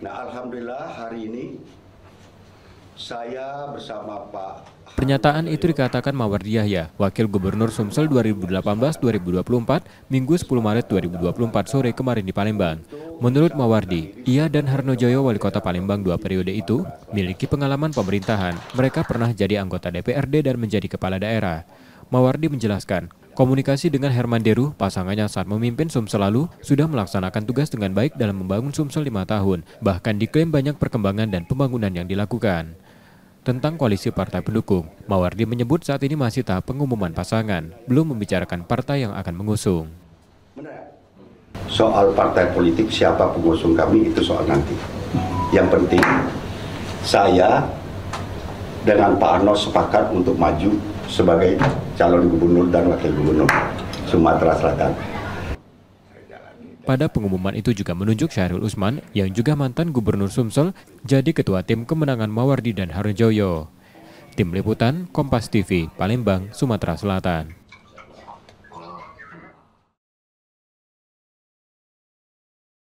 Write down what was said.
Nah, alhamdulillah hari ini saya bersama Pak Pernyataan itu dikatakan Mawardi Yahya, Wakil Gubernur Sumsel 2018-2024, Minggu 10 Maret 2024 sore kemarin di Palembang. Menurut Mawardi, ia dan Harno Joyo, wali kota Palembang dua periode itu miliki pengalaman pemerintahan. Mereka pernah jadi anggota DPRD dan menjadi kepala daerah. Mawardi menjelaskan, Komunikasi dengan Herman Deru, pasangannya saat memimpin Sumsel lalu, sudah melaksanakan tugas dengan baik dalam membangun Sumsel lima tahun, bahkan diklaim banyak perkembangan dan pembangunan yang dilakukan. Tentang koalisi partai pendukung, Mawardi menyebut saat ini masih tahap pengumuman pasangan, belum membicarakan partai yang akan mengusung. Soal partai politik, siapa pengusung kami, itu soal nanti. Yang penting, saya dengan Pak Arno sepakat untuk maju sebagai calon gubernur dan wakil gubernur Sumatera Selatan. Pada pengumuman itu juga menunjuk Syahrul Usman yang juga mantan Gubernur Sumsel jadi ketua tim kemenangan Mawardi dan Harjoyo. Tim Liputan, Kompas TV, Palembang, Sumatera Selatan.